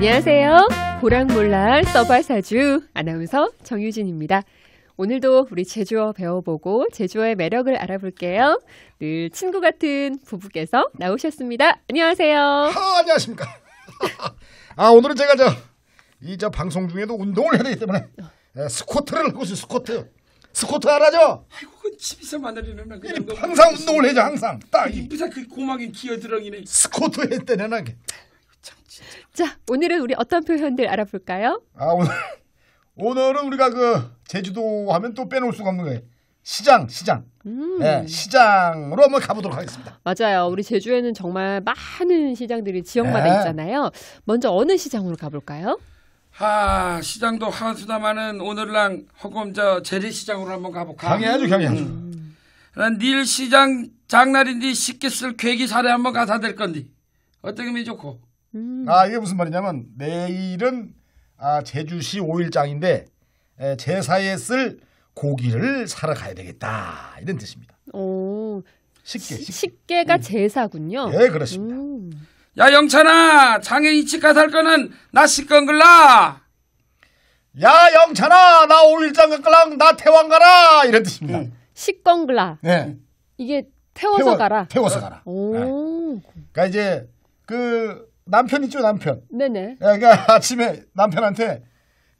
안녕하세요. 보랑몰랄 서바사주 아나운서 정유진입니다. 오늘도 우리 제주어 배워보고 제주어의 매력을 알아볼게요. 늘 친구 같은 부부께서 나오셨습니다. 안녕하세요. 아, 안녕하십니까. 아 오늘은 제가 저 이저 방송 중에도 운동을 해야 되기 때문에 예, 스쿼트를 하고 있어요. 스쿼트. 스쿼트 알아죠? 아이고 그건 집에서 만들려면 그 항상 운동을 해야 항상 딱이 부산 그 고막에 기어 들어이네. 스쿼트 했대 내나게. 자, 오늘은 우리 어떤 표현들 알아볼까요? 아 오늘 오늘은 우리가 그 제주도 하면 또 빼놓을 수가 없는 거예요. 시장, 시장. 음. 네, 시장으로 한번 가보도록 하겠습니다. 맞아요. 우리 제주에는 정말 많은 시장들이 지역마다 네. 있잖아요. 먼저 어느 시장으로 가볼까요? 하 시장도 하수다마는 오늘랑 허금 저 재래시장으로 한번 가볼까? 강해야죠강해야죠 음. 난닐 시장 장날인데 쉽게 쓸 괴기 사례 한번 가사 될건데 어떻게 면 좋고 음. 아 이게 무슨 말이냐면 내일은 아, 제주시 5일장인데 에, 제사에 쓸 고기를 사러 가야 되겠다 이런 뜻입니다. 오 식계 시, 식계가 음. 제사군요. 네 그렇습니다. 오. 야 영찬아 장애 이치과 살 거는 나 식건 글라. 야 영찬아 나 5일장 갈거랑 나 태왕 가라 이런 뜻입니다. 음. 식건 글라. 네 예. 이게 태워서 태워, 가라. 태워서 가라. 오. 네. 그러니까 이제 그 남편 있죠 남편. 네네. 예, 그러니까 아침에 남편한테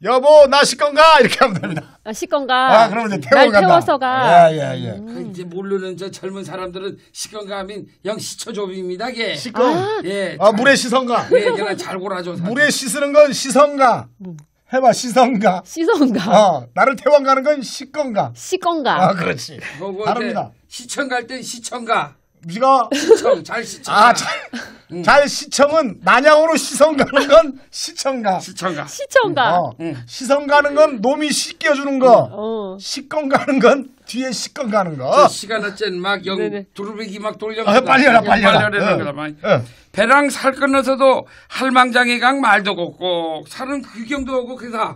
여보 나씻건가 이렇게 하면 됩니다. 아 식건가. 아 그럼 이제 태워 날 태워서가. 예예 예. 예, 예. 음. 그 이제 모르는 저 젊은 사람들은 씻건가 하면 영 시초조입니다 게. 씻건 아. 예. 아 잘, 물에 씻선가 예, 그냥 잘 골아줘. 물에 씻는 으건씻선가 음. 해봐 씻선가씻선가어 나를 태원 가는 건씻건가씻건가아 그렇지. 뭐 다릅니다. 시청 갈 땐 시청가. 네가 시청 잘 아, 시청. 아잘 음. 잘 시청은 난양으로 시선 가는 건 시청가. 시청가. 시청가. 어. 음. 시선 가는 건 놈이 씻겨주는 거. 어. 시건 가는 건 뒤에 시건 가는 거. 시간을 쨘막 두루비기 막 돌려. 어, 빨리 하라 빨리 하라 빨리 해라. 배랑 살 끊어서도 할망장애강 말도 걷고 살은 귀경도 오고 그사.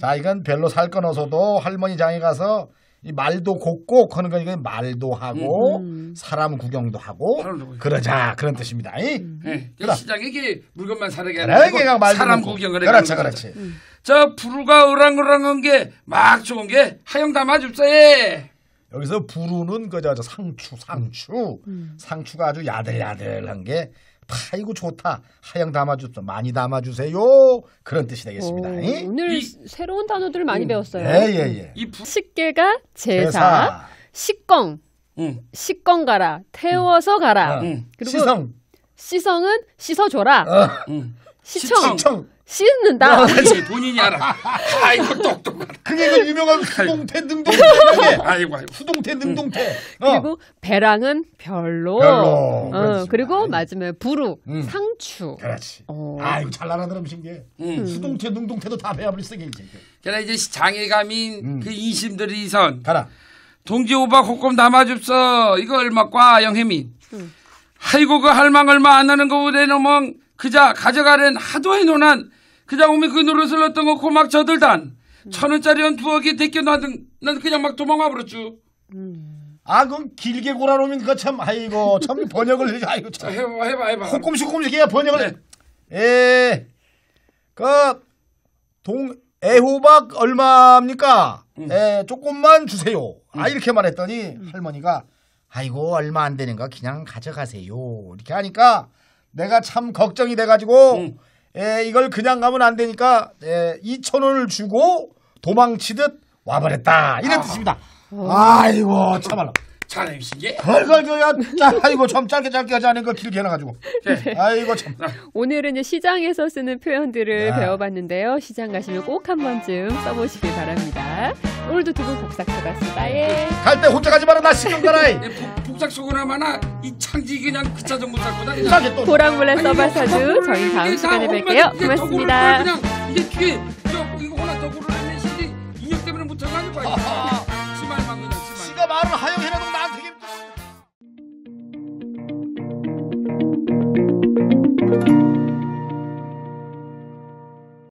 자 이건 별로 살 끊어서도 할머니 장에 가서 말도 곱고 그는 거니까 말도 하고 음, 음. 사람 구경도 하고 그러자 그런 뜻입니다. 음. 네. 그래. 시장에게 물건만 사는게 아니라 사람 구경을 해. 그렇죠 그렇지. 음. 저 부루가 으랑으랑한 게 막 좋은 게 하영 담아줄사 예. 여기서 부루는 그저 상추 상추 음. 상추가 아주 야들야들한 게 아이고 좋다. 하향 담아주소. 많이 담아주세요. 그런 뜻이 되겠습니다. 오, 늘 새로운 단어들을 많이 음. 배웠어요. 예예예. 예, 예. 이 부... 식계가 제사, 제사. 식껑, 음. 식껑 가라, 태워서 가라. 음. 그리고 시성, 시성은 씻어줘라. 어. 시청. 시청. 씻는다. 어, 본인이 알아. 아이고 똑똑. 가장 유명한 수동태 능동태. 아이고, 아이고, 수동태 능동태. 어. 그리고 배랑은 별로. 별로. 어, 그리고 마지막에 부루, 음. 상추. 그렇지. 어. 아이고, 잘 나가는 음식이에 음. 수동태 능동태도 다 배합을 쓰게 이제. 그래, 이제 장애감인 음. 그이심들이선 가라. 동지 오빠 호꼼 담아줍서. 이거 얼마과 영혜민. 음. 아이고 그 할망 얼마 안 하는 거 우레노멍 그자 가져가는 하도 해놓난 그자 오미그 노릇을 넣던 거 고막 저들단 음. 천 원짜리 한 두억이 데껴놔든 난 그냥 막 도망가 버렸죠. 음. 아, 그건 길게 골아놓으면 그거 참, 아이고, 참 번역을, 아이고, 참. 해봐 해봐 해봐. 호꼼씩 호꼼씩 해야 번역을. 에, 네. 예. 그, 동, 애호박 얼마입니까? 에, 음. 예, 조금만 주세요. 아, 이렇게 말했더니 할머니가, 아이고, 얼마 안 되는 거 그냥 가져가세요. 이렇게 하니까 내가 참 걱정이 돼가지고, 음. 에, 예, 이걸 그냥 가면 안 되니까, 에, 2천 원을 주고, 도망치듯 와버렸다. 이런 아. 뜻입니다. 어. 아이고 참말로. 잘해주신 게. 걸걸 줘야. 아이고 참 짧게 짧게 하지 않은 걸 길게 해놔가지고. 네. 아이고 참. 아. 오늘은 이 시장에서 쓰는 표현들을 야. 배워봤는데요. 시장 가시면 꼭 한 번쯤 써보시길 바랍니다. 오늘도 두 분 복사 받았습니다. 예. 갈때 혼자 가지 마라 나 신경 가라 복사 속으나마나 이 창지 그냥 그차전못 잡고 다니는. 보랑물레 써바사주 저희 다음 시간에 뵐게요. 고맙습니다. 이게